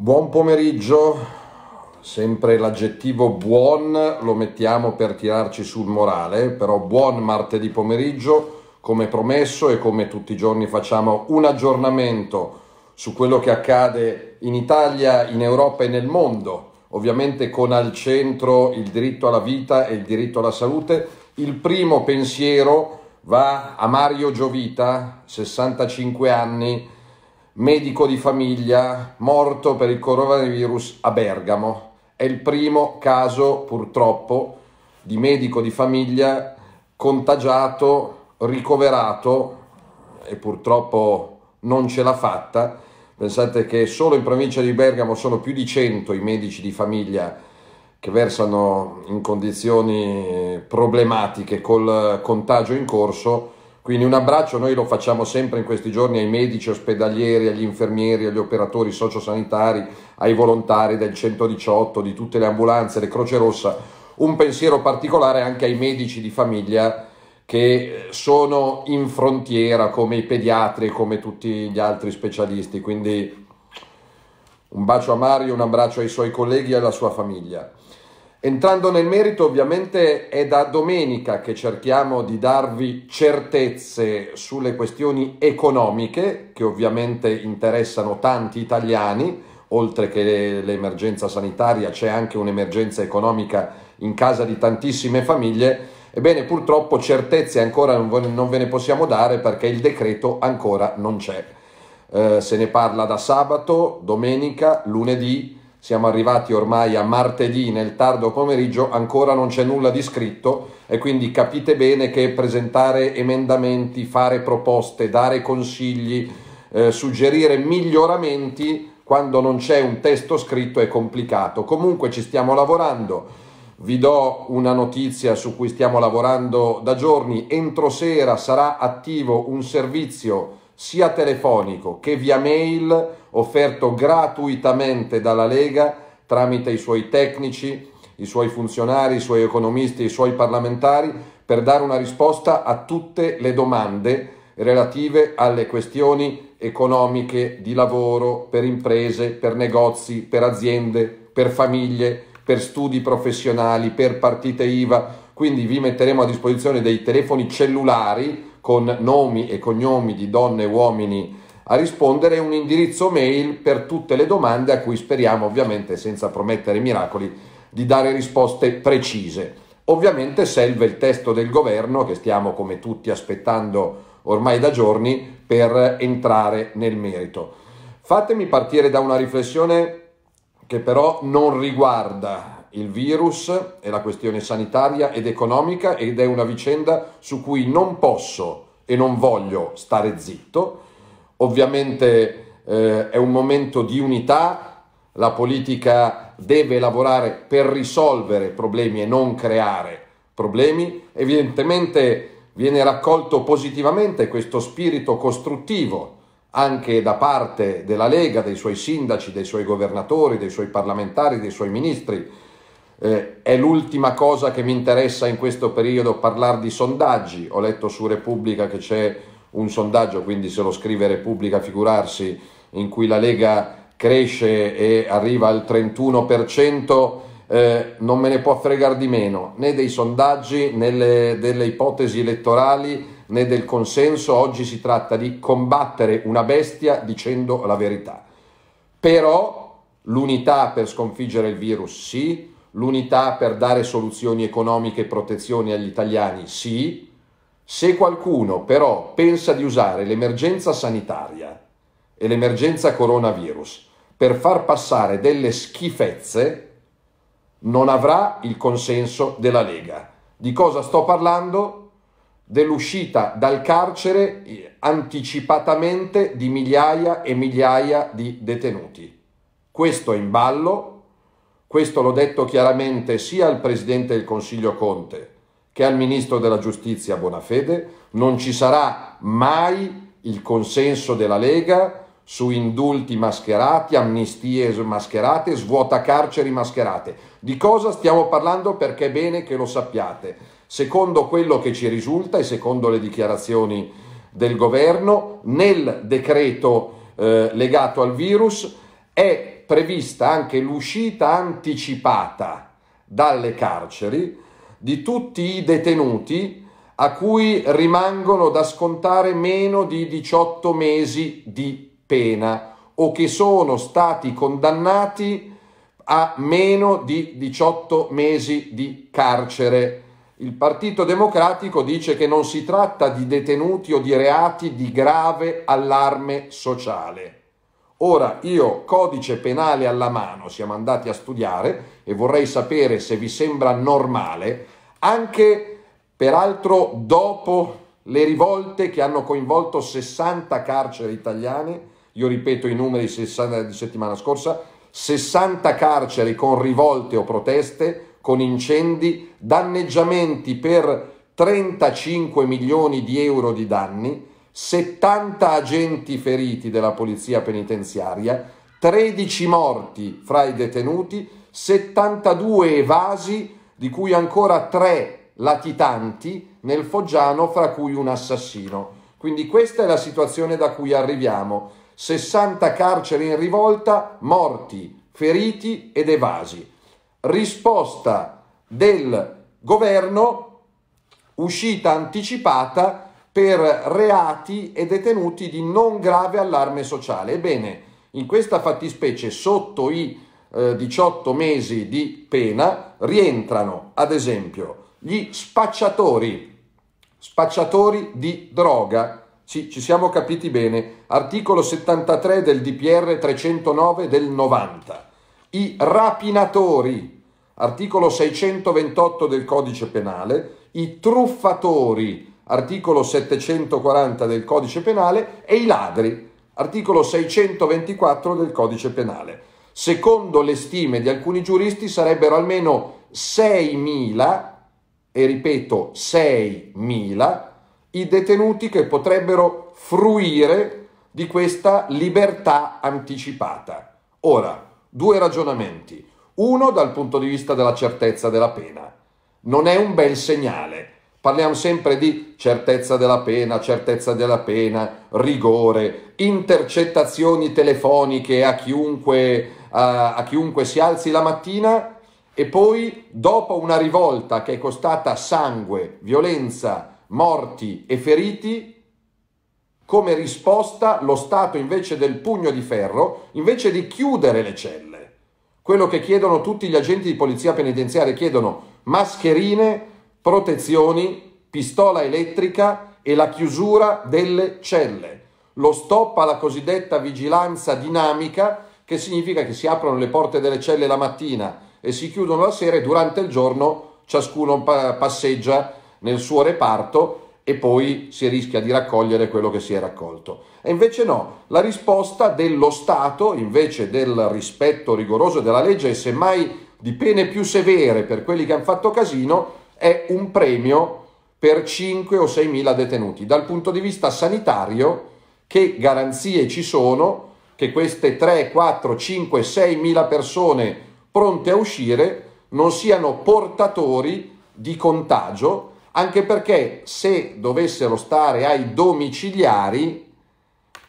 Buon pomeriggio, sempre l'aggettivo buon lo mettiamo per tirarci sul morale, però buon martedì pomeriggio, come promesso e come tutti i giorni facciamo un aggiornamento su quello che accade in Italia, in Europa e nel mondo, ovviamente con al centro il diritto alla vita e il diritto alla salute. Il primo pensiero va a Mario Giovita, 65 anni, medico di famiglia, morto per il coronavirus a Bergamo. È il primo caso, purtroppo, di medico di famiglia contagiato, ricoverato e purtroppo non ce l'ha fatta. Pensate che solo in provincia di Bergamo sono più di 100 i medici di famiglia che versano in condizioni eh, problematiche col contagio in corso quindi un abbraccio noi lo facciamo sempre in questi giorni ai medici ospedalieri, agli infermieri, agli operatori sociosanitari, ai volontari del 118, di tutte le ambulanze, le Croce Rossa. Un pensiero particolare anche ai medici di famiglia che sono in frontiera come i pediatri, e come tutti gli altri specialisti. Quindi un bacio a Mario, un abbraccio ai suoi colleghi e alla sua famiglia. Entrando nel merito, ovviamente è da domenica che cerchiamo di darvi certezze sulle questioni economiche che ovviamente interessano tanti italiani, oltre che l'emergenza sanitaria c'è anche un'emergenza economica in casa di tantissime famiglie. Ebbene, purtroppo certezze ancora non ve ne possiamo dare perché il decreto ancora non c'è. Eh, se ne parla da sabato, domenica, lunedì, siamo arrivati ormai a martedì nel tardo pomeriggio, ancora non c'è nulla di scritto e quindi capite bene che presentare emendamenti, fare proposte, dare consigli, eh, suggerire miglioramenti quando non c'è un testo scritto è complicato. Comunque ci stiamo lavorando. Vi do una notizia su cui stiamo lavorando da giorni. Entro sera sarà attivo un servizio sia telefonico che via mail offerto gratuitamente dalla Lega tramite i suoi tecnici, i suoi funzionari, i suoi economisti, i suoi parlamentari per dare una risposta a tutte le domande relative alle questioni economiche, di lavoro, per imprese, per negozi, per aziende, per famiglie, per studi professionali, per partite IVA. Quindi vi metteremo a disposizione dei telefoni cellulari con nomi e cognomi di donne e uomini a rispondere, un indirizzo mail per tutte le domande a cui speriamo ovviamente senza promettere miracoli di dare risposte precise. Ovviamente serve il testo del governo che stiamo come tutti aspettando ormai da giorni per entrare nel merito. Fatemi partire da una riflessione che però non riguarda il virus è la questione sanitaria ed economica ed è una vicenda su cui non posso e non voglio stare zitto. Ovviamente eh, è un momento di unità, la politica deve lavorare per risolvere problemi e non creare problemi. Evidentemente viene raccolto positivamente questo spirito costruttivo anche da parte della Lega, dei suoi sindaci, dei suoi governatori, dei suoi parlamentari, dei suoi ministri eh, è l'ultima cosa che mi interessa in questo periodo parlare di sondaggi. Ho letto su Repubblica che c'è un sondaggio, quindi se lo scrive Repubblica figurarsi, in cui la Lega cresce e arriva al 31%, eh, non me ne può fregare di meno, né dei sondaggi, né le, delle ipotesi elettorali, né del consenso. Oggi si tratta di combattere una bestia dicendo la verità. Però l'unità per sconfiggere il virus sì, l'unità per dare soluzioni economiche e protezioni agli italiani? Sì. Se qualcuno però pensa di usare l'emergenza sanitaria e l'emergenza coronavirus per far passare delle schifezze, non avrà il consenso della Lega. Di cosa sto parlando? dell'uscita dal carcere eh, anticipatamente di migliaia e migliaia di detenuti. Questo è in ballo questo l'ho detto chiaramente sia al Presidente del Consiglio Conte che al Ministro della Giustizia Bonafede, non ci sarà mai il consenso della Lega su indulti mascherati, amnistie mascherate, svuotacarceri mascherate. Di cosa stiamo parlando perché è bene che lo sappiate. Secondo quello che ci risulta e secondo le dichiarazioni del governo, nel decreto eh, legato al virus è prevista anche l'uscita anticipata dalle carceri di tutti i detenuti a cui rimangono da scontare meno di 18 mesi di pena o che sono stati condannati a meno di 18 mesi di carcere. Il Partito Democratico dice che non si tratta di detenuti o di reati di grave allarme sociale Ora io, codice penale alla mano, siamo andati a studiare e vorrei sapere se vi sembra normale, anche peraltro dopo le rivolte che hanno coinvolto 60 carceri italiane, io ripeto i numeri di settimana scorsa, 60 carceri con rivolte o proteste, con incendi, danneggiamenti per 35 milioni di euro di danni, 70 agenti feriti della polizia penitenziaria, 13 morti fra i detenuti, 72 evasi, di cui ancora 3 latitanti nel Foggiano, fra cui un assassino. Quindi questa è la situazione da cui arriviamo. 60 carceri in rivolta, morti, feriti ed evasi. Risposta del governo, uscita anticipata per reati e detenuti di non grave allarme sociale. Ebbene, in questa fattispecie sotto i eh, 18 mesi di pena rientrano, ad esempio, gli spacciatori, spacciatori di droga. Sì, ci siamo capiti bene. Articolo 73 del DPR 309 del 90. I rapinatori, articolo 628 del codice penale, i truffatori, articolo 740 del codice penale, e i ladri, articolo 624 del codice penale. Secondo le stime di alcuni giuristi sarebbero almeno 6.000, e ripeto 6.000, i detenuti che potrebbero fruire di questa libertà anticipata. Ora, due ragionamenti. Uno dal punto di vista della certezza della pena. Non è un bel segnale Parliamo sempre di certezza della pena, certezza della pena, rigore, intercettazioni telefoniche a chiunque, a, a chiunque si alzi la mattina e poi dopo una rivolta che è costata sangue, violenza, morti e feriti, come risposta lo Stato invece del pugno di ferro, invece di chiudere le celle, quello che chiedono tutti gli agenti di polizia penitenziaria, chiedono mascherine protezioni, pistola elettrica e la chiusura delle celle. Lo stop alla cosiddetta vigilanza dinamica, che significa che si aprono le porte delle celle la mattina e si chiudono la sera e durante il giorno ciascuno passeggia nel suo reparto e poi si rischia di raccogliere quello che si è raccolto. E invece no, la risposta dello Stato, invece del rispetto rigoroso della legge e semmai di pene più severe per quelli che hanno fatto casino, è un premio per 5 o 6 mila detenuti. Dal punto di vista sanitario, che garanzie ci sono che queste 3, 4, 5, 6 mila persone pronte a uscire non siano portatori di contagio, anche perché se dovessero stare ai domiciliari,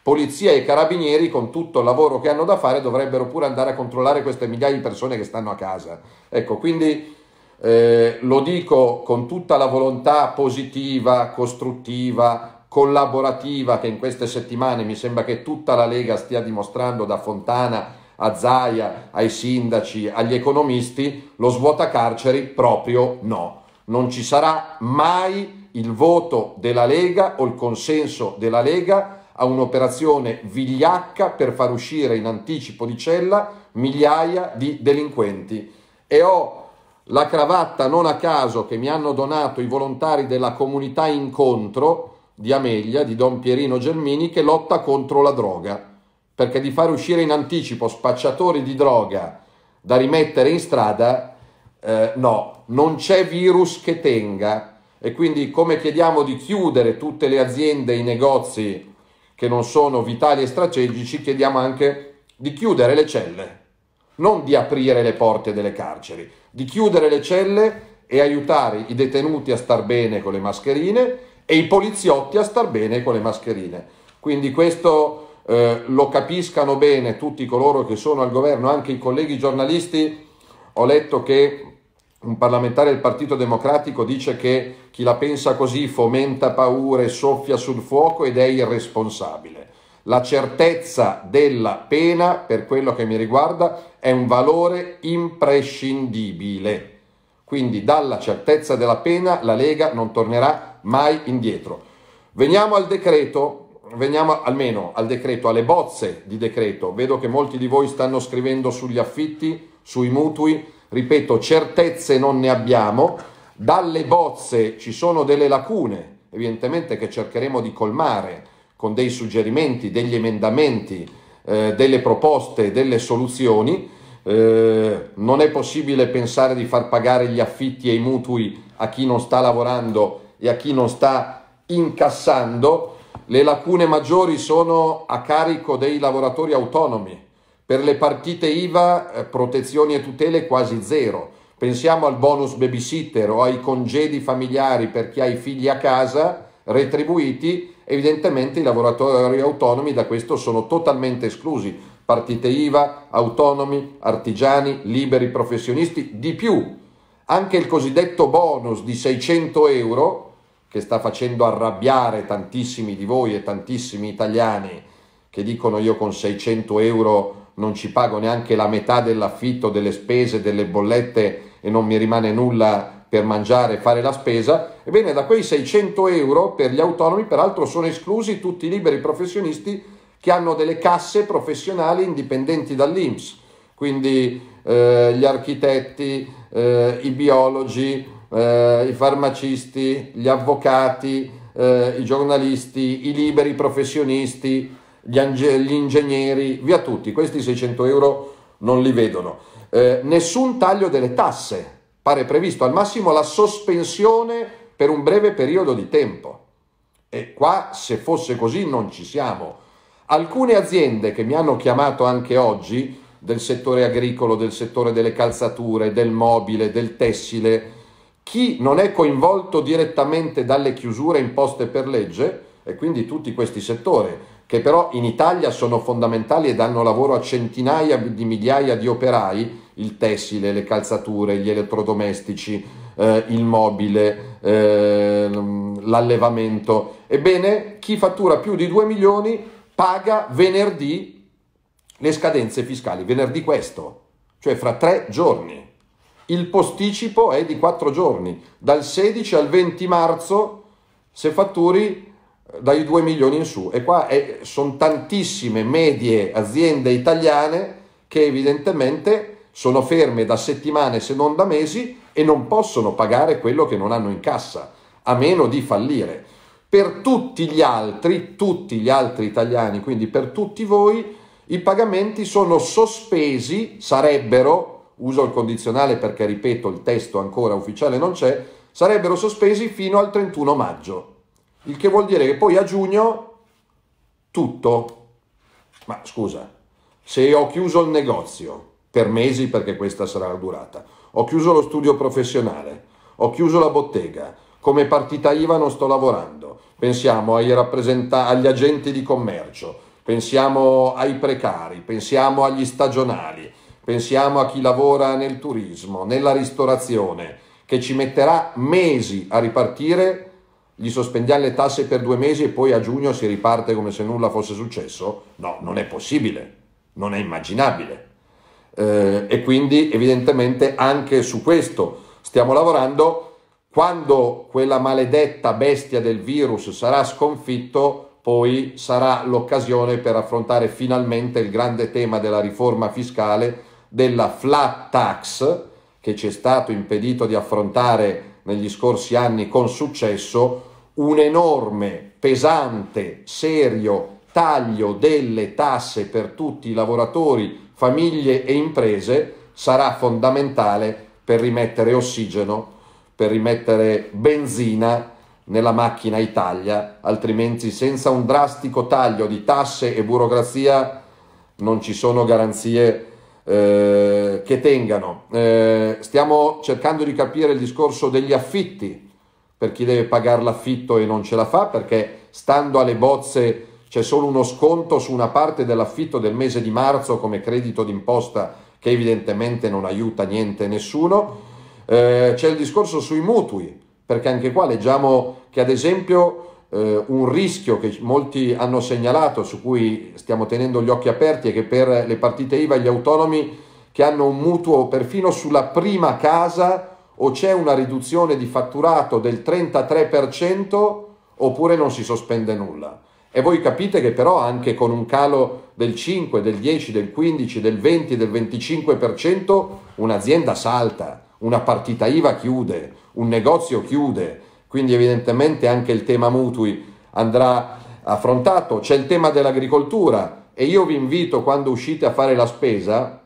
polizia e carabinieri con tutto il lavoro che hanno da fare dovrebbero pure andare a controllare queste migliaia di persone che stanno a casa. Ecco, quindi eh, lo dico con tutta la volontà positiva, costruttiva, collaborativa che in queste settimane mi sembra che tutta la Lega stia dimostrando da Fontana a Zaia, ai sindaci, agli economisti, lo svuota carceri proprio no. Non ci sarà mai il voto della Lega o il consenso della Lega a un'operazione vigliacca per far uscire in anticipo di cella migliaia di delinquenti. E ho la cravatta non a caso che mi hanno donato i volontari della comunità Incontro di Amelia, di Don Pierino Gelmini, che lotta contro la droga, perché di far uscire in anticipo spacciatori di droga da rimettere in strada, eh, no, non c'è virus che tenga. E quindi come chiediamo di chiudere tutte le aziende, e i negozi che non sono vitali e strategici, chiediamo anche di chiudere le celle non di aprire le porte delle carceri, di chiudere le celle e aiutare i detenuti a star bene con le mascherine e i poliziotti a star bene con le mascherine. Quindi questo eh, lo capiscano bene tutti coloro che sono al governo, anche i colleghi giornalisti. Ho letto che un parlamentare del Partito Democratico dice che chi la pensa così fomenta paure, soffia sul fuoco ed è irresponsabile. La certezza della pena, per quello che mi riguarda, è un valore imprescindibile. Quindi dalla certezza della pena la Lega non tornerà mai indietro. Veniamo al decreto, veniamo almeno al decreto, alle bozze di decreto. Vedo che molti di voi stanno scrivendo sugli affitti, sui mutui. Ripeto, certezze non ne abbiamo. Dalle bozze ci sono delle lacune, evidentemente che cercheremo di colmare con dei suggerimenti, degli emendamenti, eh, delle proposte, delle soluzioni. Eh, non è possibile pensare di far pagare gli affitti e i mutui a chi non sta lavorando e a chi non sta incassando. Le lacune maggiori sono a carico dei lavoratori autonomi. Per le partite IVA, eh, protezioni e tutele quasi zero. Pensiamo al bonus babysitter o ai congedi familiari per chi ha i figli a casa retribuiti Evidentemente i lavoratori autonomi da questo sono totalmente esclusi, partite IVA, autonomi, artigiani, liberi professionisti, di più. Anche il cosiddetto bonus di 600 euro, che sta facendo arrabbiare tantissimi di voi e tantissimi italiani che dicono io con 600 euro non ci pago neanche la metà dell'affitto, delle spese, delle bollette e non mi rimane nulla per mangiare e fare la spesa, ebbene da quei 600 euro per gli autonomi peraltro sono esclusi tutti i liberi professionisti che hanno delle casse professionali indipendenti dall'Inps, quindi eh, gli architetti, eh, i biologi, eh, i farmacisti, gli avvocati, eh, i giornalisti, i liberi professionisti, gli, ange- gli, ingegneri, via tutti, questi 600 euro non li vedono. Eh, nessun taglio delle tasse, pare previsto al massimo la sospensione per un breve periodo di tempo. E qua, se fosse così, non ci siamo. Alcune aziende che mi hanno chiamato anche oggi, del settore agricolo, del settore delle calzature, del mobile, del tessile, chi non è coinvolto direttamente dalle chiusure imposte per legge, e quindi tutti questi settori, che però in Italia sono fondamentali e danno lavoro a centinaia di migliaia di operai, il tessile, le calzature, gli elettrodomestici, eh, il mobile, eh, l'allevamento. Ebbene, chi fattura più di 2 milioni paga venerdì le scadenze fiscali, venerdì questo, cioè fra tre giorni. Il posticipo è di 4 giorni, dal 16 al 20 marzo se fatturi eh, dai 2 milioni in su e qua eh, sono tantissime medie aziende italiane che evidentemente sono ferme da settimane se non da mesi e non possono pagare quello che non hanno in cassa, a meno di fallire. Per tutti gli altri, tutti gli altri italiani, quindi per tutti voi, i pagamenti sono sospesi, sarebbero, uso il condizionale perché ripeto il testo ancora ufficiale non c'è, sarebbero sospesi fino al 31 maggio, il che vuol dire che poi a giugno tutto. Ma scusa, se ho chiuso il negozio, per mesi perché questa sarà la durata. Ho chiuso lo studio professionale, ho chiuso la bottega, come partita IVA non sto lavorando, pensiamo agli agenti di commercio, pensiamo ai precari, pensiamo agli stagionali, pensiamo a chi lavora nel turismo, nella ristorazione, che ci metterà mesi a ripartire, gli sospendiamo le tasse per due mesi e poi a giugno si riparte come se nulla fosse successo? No, non è possibile, non è immaginabile eh, e quindi evidentemente anche su questo stiamo lavorando. Quando quella maledetta bestia del virus sarà sconfitto, poi sarà l'occasione per affrontare finalmente il grande tema della riforma fiscale, della flat tax, che ci è stato impedito di affrontare negli scorsi anni con successo, un enorme, pesante, serio taglio delle tasse per tutti i lavoratori famiglie e imprese sarà fondamentale per rimettere ossigeno, per rimettere benzina nella macchina Italia, altrimenti senza un drastico taglio di tasse e burocrazia non ci sono garanzie eh, che tengano. Eh, stiamo cercando di capire il discorso degli affitti, per chi deve pagare l'affitto e non ce la fa, perché stando alle bozze c'è solo uno sconto su una parte dell'affitto del mese di marzo come credito d'imposta che evidentemente non aiuta niente nessuno. Eh, c'è il discorso sui mutui, perché anche qua leggiamo che ad esempio eh, un rischio che molti hanno segnalato, su cui stiamo tenendo gli occhi aperti, è che per le partite IVA gli autonomi che hanno un mutuo perfino sulla prima casa o c'è una riduzione di fatturato del 33% oppure non si sospende nulla. E voi capite che però anche con un calo del 5, del 10, del 15, del 20, del 25%, un'azienda salta, una partita IVA chiude, un negozio chiude, quindi evidentemente anche il tema mutui andrà affrontato. C'è il tema dell'agricoltura e io vi invito quando uscite a fare la spesa,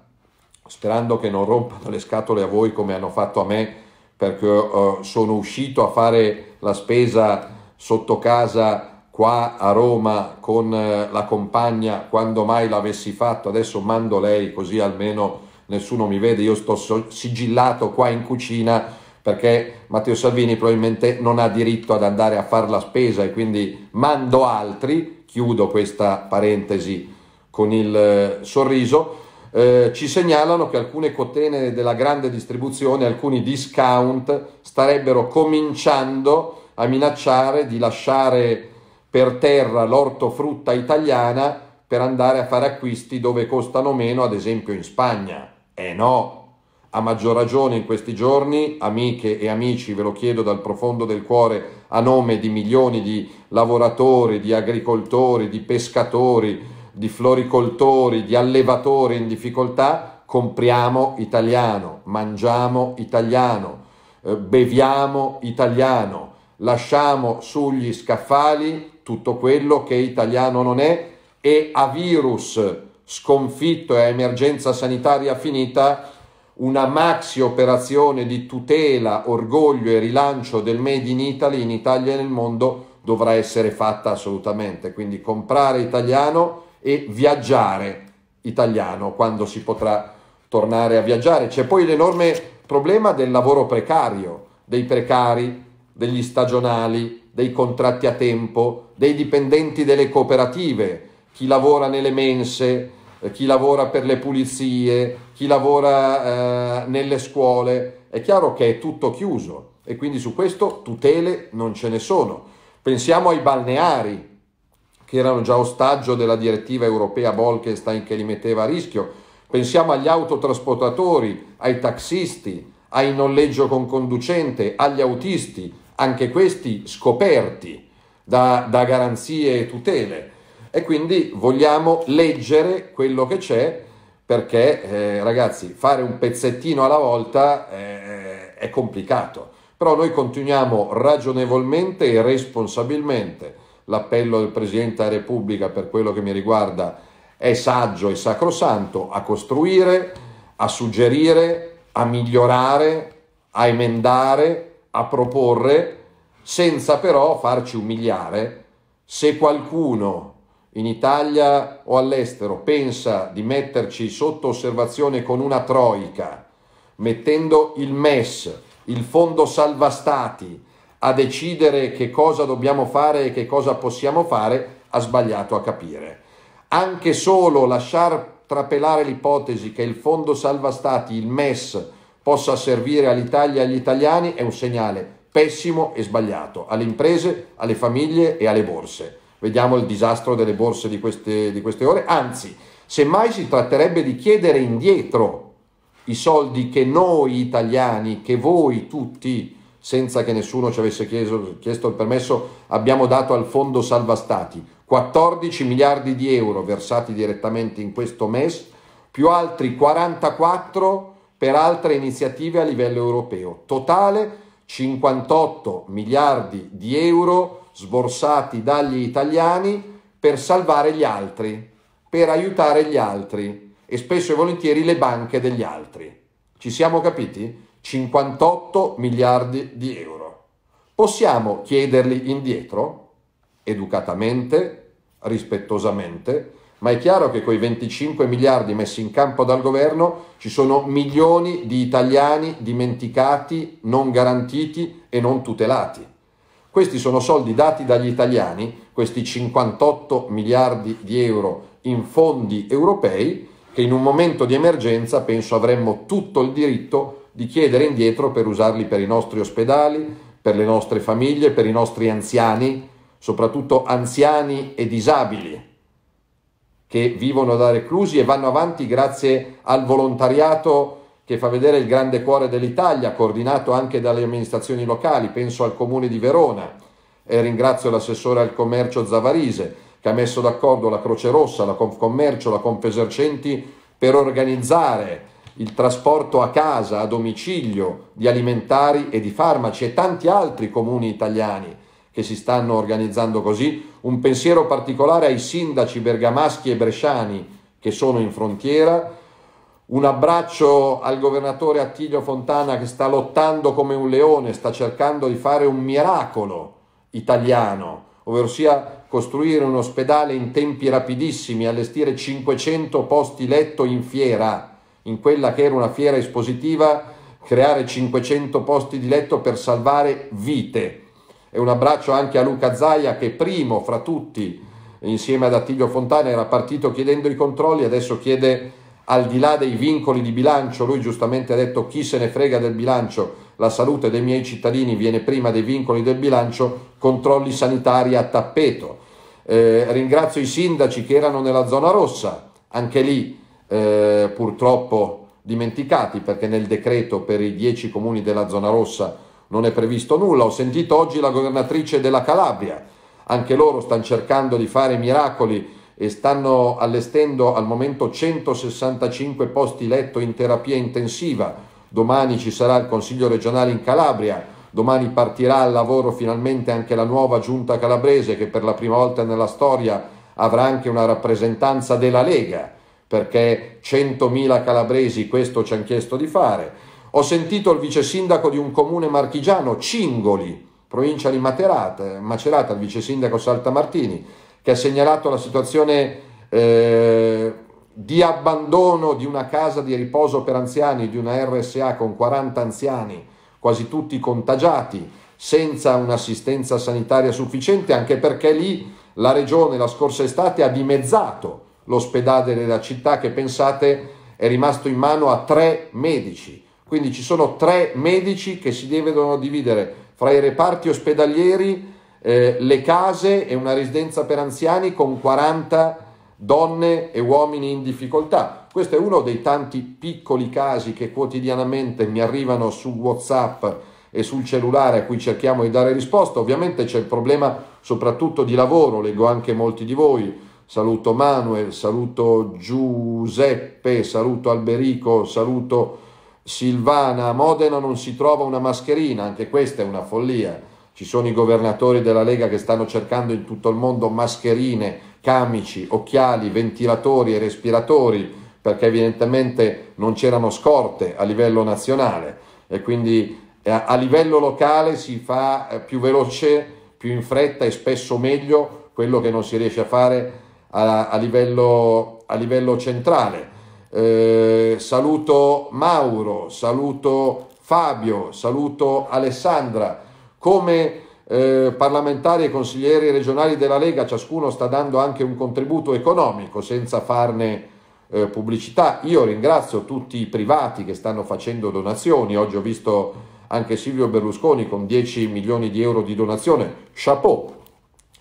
sperando che non rompano le scatole a voi come hanno fatto a me, perché eh, sono uscito a fare la spesa sotto casa qua a Roma con eh, la compagna quando mai l'avessi fatto, adesso mando lei così almeno nessuno mi vede, io sto sigillato qua in cucina perché Matteo Salvini probabilmente non ha diritto ad andare a fare la spesa e quindi mando altri, chiudo questa parentesi con il eh, sorriso, eh, ci segnalano che alcune cotene della grande distribuzione, alcuni discount starebbero cominciando a minacciare di lasciare per terra l'ortofrutta italiana per andare a fare acquisti dove costano meno, ad esempio in Spagna. Eh no, a maggior ragione in questi giorni, amiche e amici, ve lo chiedo dal profondo del cuore a nome di milioni di lavoratori, di agricoltori, di pescatori, di floricoltori, di allevatori in difficoltà, compriamo italiano, mangiamo italiano, eh, beviamo italiano, lasciamo sugli scaffali tutto quello che italiano non è e a virus sconfitto e a emergenza sanitaria finita una maxi operazione di tutela, orgoglio e rilancio del Made in Italy in Italia e nel mondo dovrà essere fatta assolutamente. Quindi comprare italiano e viaggiare italiano quando si potrà tornare a viaggiare. C'è poi l'enorme problema del lavoro precario, dei precari, degli stagionali, dei contratti a tempo, dei dipendenti delle cooperative, chi lavora nelle mense, eh, chi lavora per le pulizie, chi lavora eh, nelle scuole. È chiaro che è tutto chiuso e quindi su questo tutele non ce ne sono. Pensiamo ai balneari, che erano già ostaggio della direttiva europea Bolkestein che li metteva a rischio. Pensiamo agli autotrasportatori, ai taxisti, ai noleggio con conducente, agli autisti, anche questi scoperti da, da garanzie e tutele. E quindi vogliamo leggere quello che c'è perché eh, ragazzi fare un pezzettino alla volta eh, è complicato, però noi continuiamo ragionevolmente e responsabilmente. L'appello del Presidente della Repubblica per quello che mi riguarda è saggio e sacrosanto a costruire, a suggerire, a migliorare, a emendare, a proporre senza però farci umiliare. Se qualcuno in Italia o all'estero pensa di metterci sotto osservazione con una troica, mettendo il MES, il Fondo Salva Stati, a decidere che cosa dobbiamo fare e che cosa possiamo fare, ha sbagliato a capire. Anche solo lasciar trapelare l'ipotesi che il Fondo Salva Stati, il MES, possa servire all'Italia e agli italiani è un segnale pessimo e sbagliato alle imprese, alle famiglie e alle borse. Vediamo il disastro delle borse di queste, di queste ore, anzi, semmai si tratterebbe di chiedere indietro i soldi che noi italiani, che voi tutti, senza che nessuno ci avesse chiesto, chiesto, il permesso, abbiamo dato al Fondo Salva Stati. 14 miliardi di euro versati direttamente in questo MES, più altri 44 per altre iniziative a livello europeo. Totale 58 miliardi di euro sborsati dagli italiani per salvare gli altri, per aiutare gli altri e spesso e volentieri le banche degli altri. Ci siamo capiti? 58 miliardi di euro. Possiamo chiederli indietro? Educatamente, rispettosamente, ma è chiaro che con i 25 miliardi messi in campo dal governo ci sono milioni di italiani dimenticati, non garantiti e non tutelati. Questi sono soldi dati dagli italiani, questi 58 miliardi di euro in fondi europei, che in un momento di emergenza penso avremmo tutto il diritto di chiedere indietro per usarli per i nostri ospedali, per le nostre famiglie, per i nostri anziani, soprattutto anziani e disabili che vivono da reclusi e vanno avanti grazie al volontariato che fa vedere il grande cuore dell'Italia, coordinato anche dalle amministrazioni locali, penso al comune di Verona e ringrazio l'assessore al commercio Zavarise che ha messo d'accordo la Croce Rossa, la Confcommercio, la Confesercenti per organizzare il trasporto a casa, a domicilio di alimentari e di farmaci e tanti altri comuni italiani che si stanno organizzando così, un pensiero particolare ai sindaci bergamaschi e bresciani che sono in frontiera, un abbraccio al governatore Attilio Fontana che sta lottando come un leone, sta cercando di fare un miracolo italiano, ovvero sia costruire un ospedale in tempi rapidissimi, allestire 500 posti letto in fiera, in quella che era una fiera espositiva, creare 500 posti di letto per salvare vite e un abbraccio anche a Luca Zaia che primo fra tutti insieme ad Attilio Fontana era partito chiedendo i controlli, adesso chiede al di là dei vincoli di bilancio, lui giustamente ha detto chi se ne frega del bilancio, la salute dei miei cittadini viene prima dei vincoli del bilancio, controlli sanitari a tappeto. Eh, ringrazio i sindaci che erano nella zona rossa, anche lì eh, purtroppo dimenticati perché nel decreto per i dieci comuni della zona rossa non è previsto nulla. Ho sentito oggi la governatrice della Calabria, anche loro stanno cercando di fare miracoli e stanno allestendo al momento 165 posti letto in terapia intensiva. Domani ci sarà il Consiglio regionale in Calabria, domani partirà al lavoro finalmente anche la nuova giunta calabrese che per la prima volta nella storia avrà anche una rappresentanza della Lega, perché 100.000 calabresi questo ci hanno chiesto di fare ho sentito il vice sindaco di un comune marchigiano, Cingoli, provincia di Materata, Macerata, il vice sindaco Saltamartini, che ha segnalato la situazione eh, di abbandono di una casa di riposo per anziani, di una RSA con 40 anziani, quasi tutti contagiati, senza un'assistenza sanitaria sufficiente, anche perché lì la regione la scorsa estate ha dimezzato l'ospedale della città che pensate è rimasto in mano a tre medici quindi ci sono tre medici che si devono dividere fra i reparti ospedalieri, eh, le case e una residenza per anziani con 40 donne e uomini in difficoltà. Questo è uno dei tanti piccoli casi che quotidianamente mi arrivano su WhatsApp e sul cellulare a cui cerchiamo di dare risposta. Ovviamente c'è il problema soprattutto di lavoro, leggo anche molti di voi. Saluto Manuel, saluto Giuseppe, saluto Alberico, saluto Silvana, a Modena non si trova una mascherina, anche questa è una follia. Ci sono i governatori della Lega che stanno cercando in tutto il mondo mascherine, camici, occhiali, ventilatori e respiratori, perché evidentemente non c'erano scorte a livello nazionale e quindi eh, a livello locale si fa eh, più veloce, più in fretta e spesso meglio quello che non si riesce a fare a, a, livello, a livello centrale eh, saluto Mauro, saluto Fabio, saluto Alessandra. Come eh, parlamentari e consiglieri regionali della Lega ciascuno sta dando anche un contributo economico senza farne eh, pubblicità. Io ringrazio tutti i privati che stanno facendo donazioni. Oggi ho visto anche Silvio Berlusconi con 10 milioni di euro di donazione. Chapeau.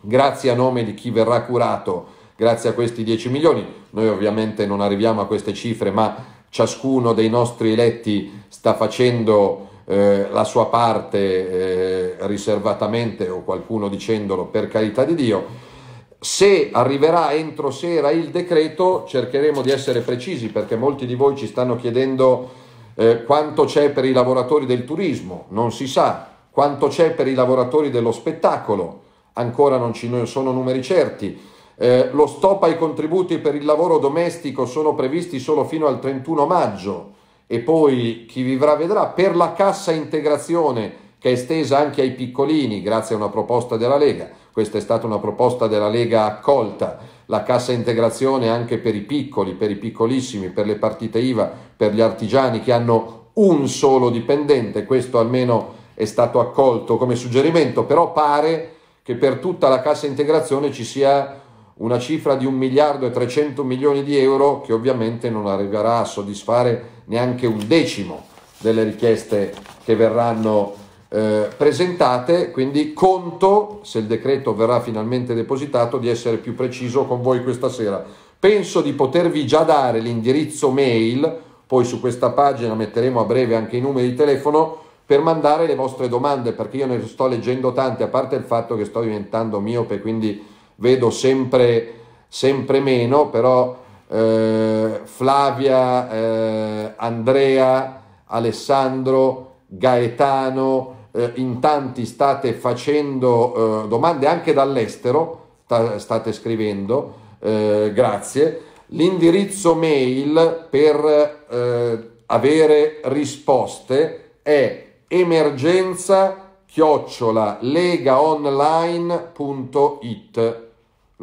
Grazie a nome di chi verrà curato grazie a questi 10 milioni. Noi ovviamente non arriviamo a queste cifre, ma ciascuno dei nostri eletti sta facendo eh, la sua parte eh, riservatamente o qualcuno dicendolo per carità di Dio. Se arriverà entro sera il decreto, cercheremo di essere precisi perché molti di voi ci stanno chiedendo eh, quanto c'è per i lavoratori del turismo, non si sa, quanto c'è per i lavoratori dello spettacolo, ancora non ci sono numeri certi, eh, lo stop ai contributi per il lavoro domestico sono previsti solo fino al 31 maggio e poi chi vivrà vedrà. Per la cassa integrazione che è estesa anche ai piccolini grazie a una proposta della Lega, questa è stata una proposta della Lega accolta, la cassa integrazione anche per i piccoli, per i piccolissimi, per le partite IVA, per gli artigiani che hanno un solo dipendente, questo almeno è stato accolto come suggerimento, però pare che per tutta la cassa integrazione ci sia una cifra di 1 miliardo e 300 milioni di euro che ovviamente non arriverà a soddisfare neanche un decimo delle richieste che verranno eh, presentate, quindi conto, se il decreto verrà finalmente depositato, di essere più preciso con voi questa sera. Penso di potervi già dare l'indirizzo mail, poi su questa pagina metteremo a breve anche i numeri di telefono per mandare le vostre domande, perché io ne sto leggendo tante, a parte il fatto che sto diventando miope, quindi vedo sempre, sempre meno, però eh, Flavia, eh, Andrea, Alessandro, Gaetano, eh, in tanti state facendo eh, domande anche dall'estero, sta, state scrivendo, eh, grazie. L'indirizzo mail per eh, avere risposte è emergenza chiocciola legaonline.it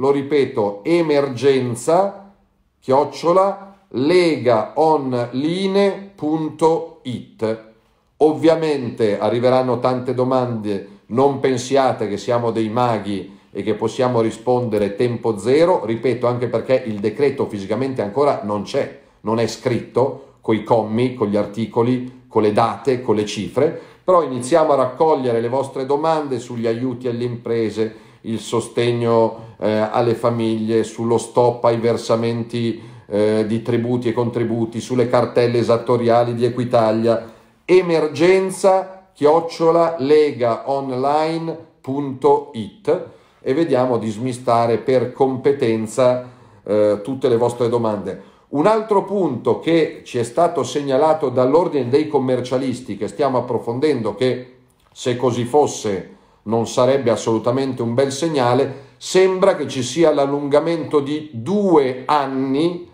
lo ripeto, emergenza, chiocciola, legaonline.it. Ovviamente arriveranno tante domande, non pensiate che siamo dei maghi e che possiamo rispondere tempo zero, ripeto anche perché il decreto fisicamente ancora non c'è, non è scritto con i commi, con gli articoli, con le date, con le cifre, però iniziamo a raccogliere le vostre domande sugli aiuti alle imprese, il sostegno eh, alle famiglie, sullo stop ai versamenti eh, di tributi e contributi, sulle cartelle esattoriali di Equitalia. Emergenza chiocciola legaonline.it e vediamo di smistare per competenza eh, tutte le vostre domande. Un altro punto che ci è stato segnalato dall'ordine dei commercialisti che stiamo approfondendo, che se così fosse non sarebbe assolutamente un bel segnale, sembra che ci sia l'allungamento di due anni,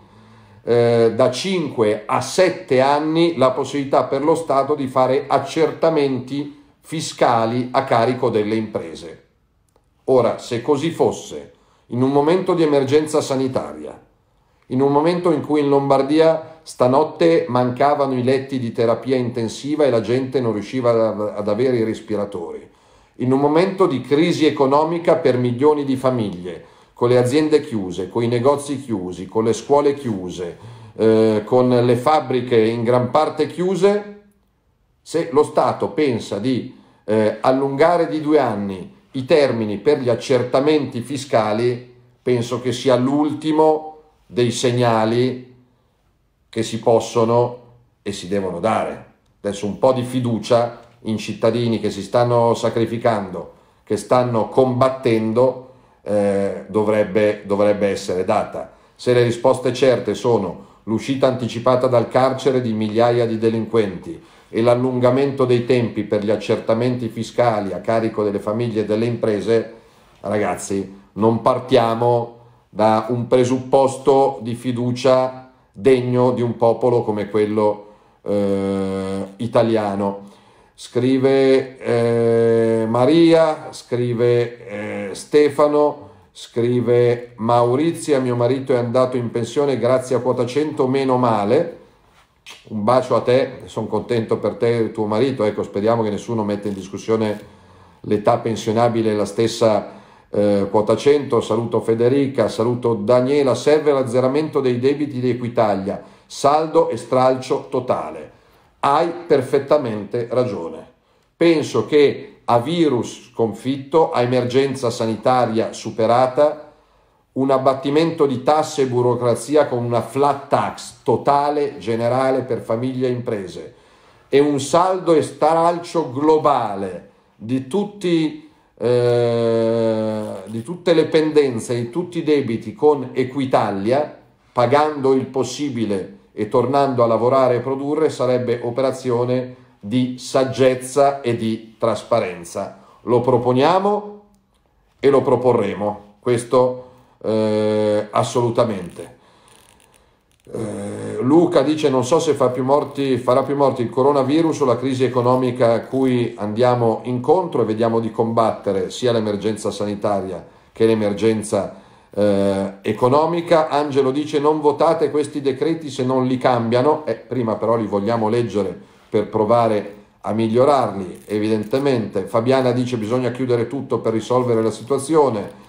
eh, da 5 a 7 anni, la possibilità per lo Stato di fare accertamenti fiscali a carico delle imprese. Ora, se così fosse, in un momento di emergenza sanitaria, in un momento in cui in Lombardia stanotte mancavano i letti di terapia intensiva e la gente non riusciva ad avere i respiratori, in un momento di crisi economica per milioni di famiglie, con le aziende chiuse, con i negozi chiusi, con le scuole chiuse, eh, con le fabbriche in gran parte chiuse, se lo Stato pensa di eh, allungare di due anni i termini per gli accertamenti fiscali, penso che sia l'ultimo dei segnali che si possono e si devono dare. Adesso un po' di fiducia in cittadini che si stanno sacrificando, che stanno combattendo, eh, dovrebbe, dovrebbe essere data. Se le risposte certe sono l'uscita anticipata dal carcere di migliaia di delinquenti e l'allungamento dei tempi per gli accertamenti fiscali a carico delle famiglie e delle imprese, ragazzi, non partiamo da un presupposto di fiducia degno di un popolo come quello eh, italiano scrive eh, Maria, scrive eh, Stefano, scrive Maurizia, mio marito è andato in pensione grazie a quota 100, meno male. Un bacio a te, sono contento per te e tuo marito, ecco, speriamo che nessuno metta in discussione l'età pensionabile, la stessa eh, quota 100, saluto Federica, saluto Daniela, serve l'azzeramento dei debiti di Equitalia, saldo e stralcio totale hai perfettamente ragione. Penso che a virus sconfitto, a emergenza sanitaria superata, un abbattimento di tasse e burocrazia con una flat tax totale, generale per famiglie e imprese e un saldo e staralcio globale di, tutti, eh, di tutte le pendenze, di tutti i debiti con Equitalia, pagando il possibile e tornando a lavorare e produrre sarebbe operazione di saggezza e di trasparenza. Lo proponiamo e lo proporremo, questo eh, assolutamente. Eh, Luca dice non so se fa più morti, farà più morti il coronavirus o la crisi economica a cui andiamo incontro e vediamo di combattere sia l'emergenza sanitaria che l'emergenza economica eh, economica. Angelo dice non votate questi decreti se non li cambiano, eh, prima però li vogliamo leggere per provare a migliorarli, evidentemente. Fabiana dice bisogna chiudere tutto per risolvere la situazione.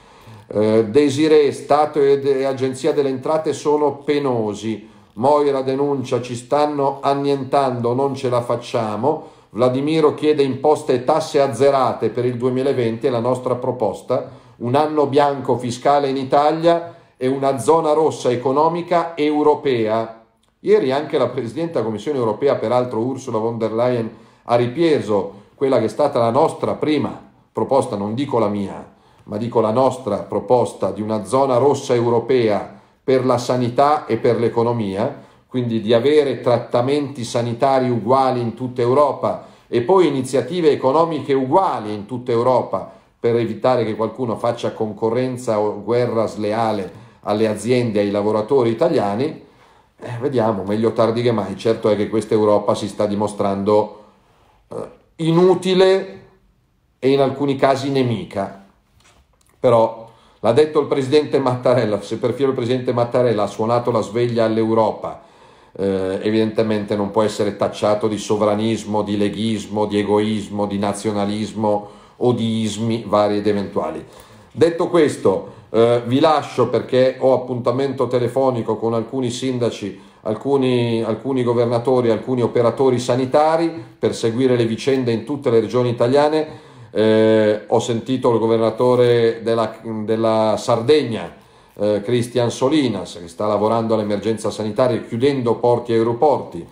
Eh, Desiree, Stato e Agenzia delle Entrate sono penosi. Moira denuncia ci stanno annientando, non ce la facciamo. Vladimiro chiede imposte e tasse azzerate per il 2020, e la nostra proposta un anno bianco fiscale in Italia e una zona rossa economica europea. Ieri anche la Presidente della Commissione europea, peraltro Ursula von der Leyen, ha ripreso quella che è stata la nostra prima proposta, non dico la mia, ma dico la nostra proposta di una zona rossa europea per la sanità e per l'economia, quindi di avere trattamenti sanitari uguali in tutta Europa e poi iniziative economiche uguali in tutta Europa per evitare che qualcuno faccia concorrenza o guerra sleale alle aziende e ai lavoratori italiani, eh, vediamo, meglio tardi che mai. Certo è che questa Europa si sta dimostrando eh, inutile e in alcuni casi nemica. Però l'ha detto il presidente Mattarella, se perfino il presidente Mattarella ha suonato la sveglia all'Europa, eh, evidentemente non può essere tacciato di sovranismo, di leghismo, di egoismo, di nazionalismo o di ismi vari ed eventuali. Detto questo, eh, vi lascio perché ho appuntamento telefonico con alcuni sindaci, alcuni, alcuni governatori, alcuni operatori sanitari per seguire le vicende in tutte le regioni italiane. Eh, ho sentito il governatore della, della Sardegna, eh, Christian Solinas, che sta lavorando all'emergenza sanitaria chiudendo porti e aeroporti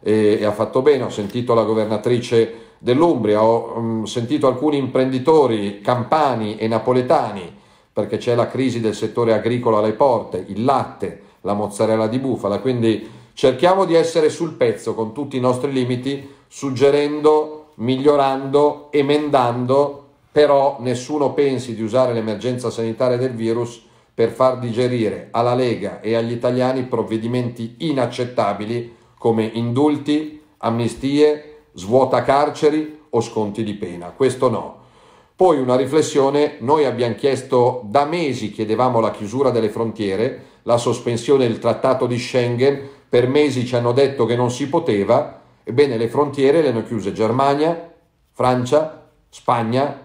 e, e ha fatto bene. Ho sentito la governatrice dell'Umbria, ho mm, sentito alcuni imprenditori campani e napoletani, perché c'è la crisi del settore agricolo alle porte, il latte, la mozzarella di bufala, quindi cerchiamo di essere sul pezzo con tutti i nostri limiti, suggerendo, migliorando, emendando, però nessuno pensi di usare l'emergenza sanitaria del virus per far digerire alla Lega e agli italiani provvedimenti inaccettabili come indulti, amnistie, svuota carceri o sconti di pena, questo no. Poi una riflessione, noi abbiamo chiesto da mesi, chiedevamo la chiusura delle frontiere, la sospensione del trattato di Schengen, per mesi ci hanno detto che non si poteva, ebbene le frontiere le hanno chiuse Germania, Francia, Spagna,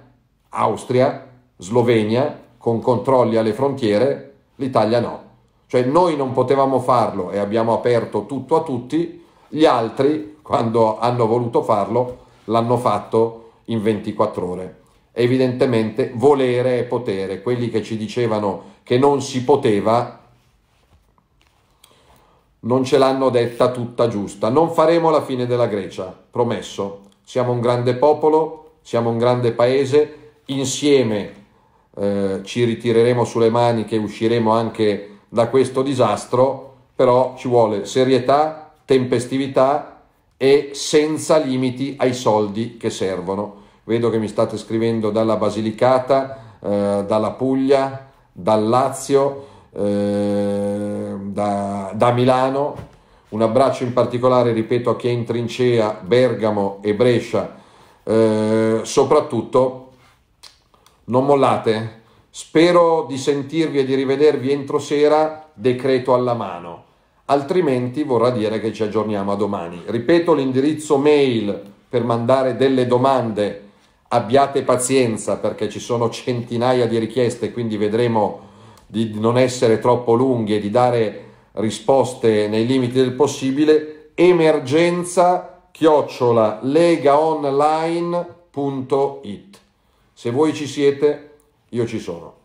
Austria, Slovenia, con controlli alle frontiere, l'Italia no. Cioè noi non potevamo farlo e abbiamo aperto tutto a tutti, gli altri quando hanno voluto farlo, l'hanno fatto in 24 ore. Evidentemente volere e potere, quelli che ci dicevano che non si poteva, non ce l'hanno detta tutta giusta. Non faremo la fine della Grecia, promesso. Siamo un grande popolo, siamo un grande paese, insieme eh, ci ritireremo sulle mani che usciremo anche da questo disastro, però ci vuole serietà, tempestività e senza limiti ai soldi che servono. Vedo che mi state scrivendo dalla Basilicata, eh, dalla Puglia, dal Lazio, eh, da, da Milano. Un abbraccio in particolare, ripeto, a chi è in trincea, Bergamo e Brescia. Eh, soprattutto, non mollate. Spero di sentirvi e di rivedervi entro sera, decreto alla mano altrimenti vorrà dire che ci aggiorniamo a domani. Ripeto l'indirizzo mail per mandare delle domande, abbiate pazienza perché ci sono centinaia di richieste, quindi vedremo di non essere troppo lunghi e di dare risposte nei limiti del possibile, emergenza chiocciola legaonline.it. Se voi ci siete, io ci sono.